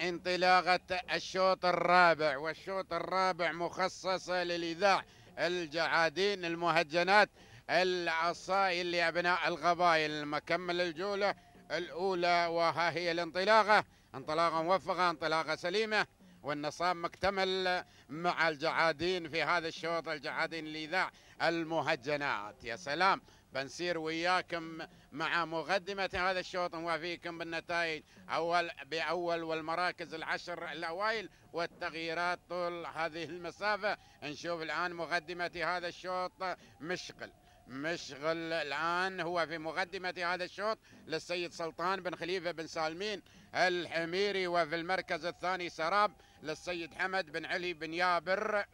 انطلاقة الشوط الرابع والشوط الرابع مخصصة للإذاع الجعادين المهجنات العصائل لأبناء القبائل مكمل الجولة الأولى وها هي الانطلاقة انطلاقة موفقة انطلاقة سليمة والنصاب مكتمل مع الجعادين في هذا الشوط الجعادين الإذاع المهجنات يا سلام بنسير وياكم مع مقدمة هذا الشوط نوافيكم بالنتائج أول بأول والمراكز العشر الأوائل والتغييرات طول هذه المسافة نشوف الآن مقدمة هذا الشوط مشغل مشغل الآن هو في مقدمة هذا الشوط للسيد سلطان بن خليفة بن سالمين الحميري وفي المركز الثاني سراب للسيد حمد بن علي بن يابر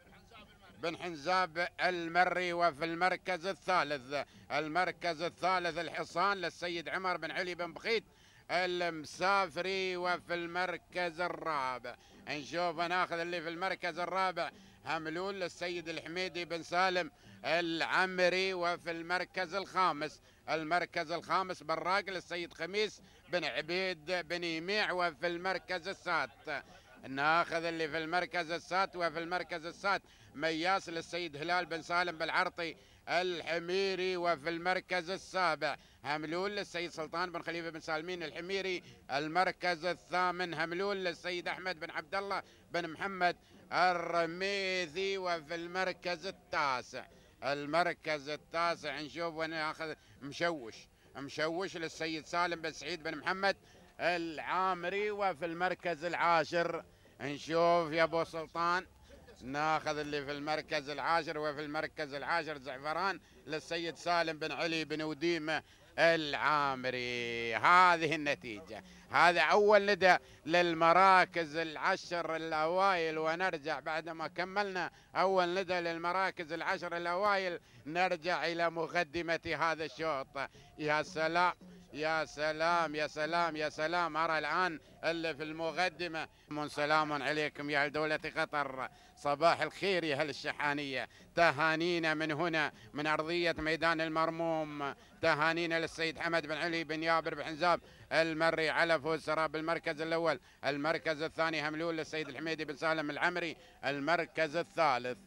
بن حنزاب المري وفي المركز الثالث المركز الثالث الحصان للسيد عمر بن علي بن بخيت المسافري وفي المركز الرابع نشوف ناخذ اللي في المركز الرابع هملول للسيد الحميدي بن سالم العمري وفي المركز الخامس المركز الخامس براق للسيد خميس بن عبيد بن يميع وفي المركز السادس ناخذ اللي في المركز السات وفي المركز السات مياس للسيد هلال بن سالم بالعرطي الحميري وفي المركز السابع هملول للسيد سلطان بن خليفه بن سالمين الحميري المركز الثامن هملول للسيد احمد بن عبد الله بن محمد الرميثي وفي المركز التاسع المركز التاسع نشوف وين مشوش مشوش للسيد سالم بن سعيد بن محمد العامري وفي المركز العاشر نشوف يا ابو سلطان ناخذ اللي في المركز العاشر وفي المركز العاشر زعفران للسيد سالم بن علي بن وديمه العامري هذه النتيجة هذا أول ندى للمراكز العشر الأوائل ونرجع بعد ما كملنا أول ندى للمراكز العشر الأوائل نرجع إلى مقدمة هذا الشوط يا سلام يا سلام يا سلام يا سلام أرى الآن اللي في المقدمة سلام عليكم يا دولة قطر صباح الخير يا أهل الشحانية تهانينا من هنا من أرضية ميدان المرموم تهانينا للسيد حمد بن علي بن يابر بن حنزاب المري على فوز سراب المركز الأول المركز الثاني هملول للسيد الحميدي بن سالم العمري المركز الثالث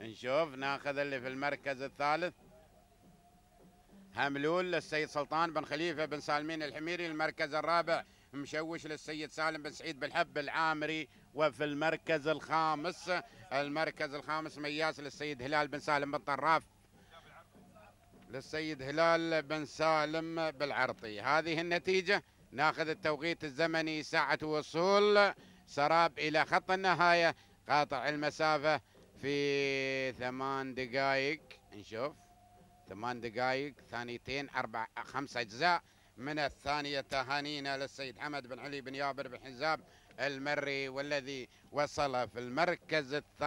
نشوف ناخذ اللي في المركز الثالث هملول للسيد سلطان بن خليفة بن سالمين الحميري المركز الرابع مشوش للسيد سالم بن سعيد بن حب العامري وفي المركز الخامس المركز الخامس مياس للسيد هلال بن سالم بن طراف للسيد هلال بن سالم بالعرطي هذه النتيجة ناخذ التوقيت الزمني ساعة وصول سراب إلى خط النهاية قاطع المسافة في ثمان دقائق نشوف ثمان دقائق ثانيتين أربع خمس أجزاء من الثانية تهانينا للسيد حمد بن علي بن يابر بن حزاب المري والذي وصل في المركز الثاني